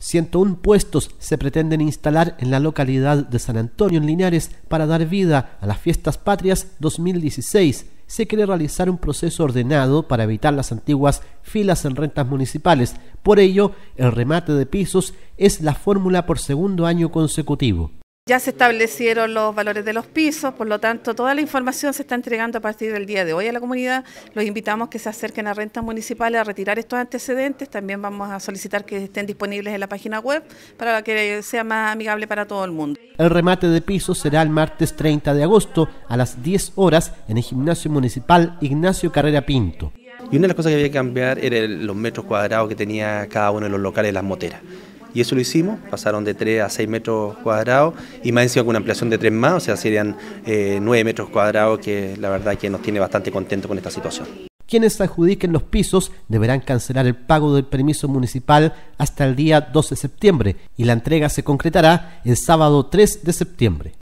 101 puestos se pretenden instalar en la localidad de San Antonio en Linares para dar vida a las fiestas patrias 2016. Se quiere realizar un proceso ordenado para evitar las antiguas filas en rentas municipales. Por ello, el remate de pisos es la fórmula por segundo año consecutivo. Ya se establecieron los valores de los pisos, por lo tanto, toda la información se está entregando a partir del día de hoy a la comunidad. Los invitamos que se acerquen a rentas municipales a retirar estos antecedentes. También vamos a solicitar que estén disponibles en la página web para que sea más amigable para todo el mundo. El remate de pisos será el martes 30 de agosto a las 10 horas en el Gimnasio Municipal Ignacio Carrera Pinto. Y una de las cosas que había que cambiar era los metros cuadrados que tenía cada uno de los locales de las moteras y eso lo hicimos, pasaron de 3 a 6 metros cuadrados y más encima con una ampliación de 3 más, o sea, serían 9 eh, metros cuadrados que la verdad que nos tiene bastante contentos con esta situación. Quienes adjudiquen los pisos deberán cancelar el pago del permiso municipal hasta el día 12 de septiembre y la entrega se concretará el sábado 3 de septiembre.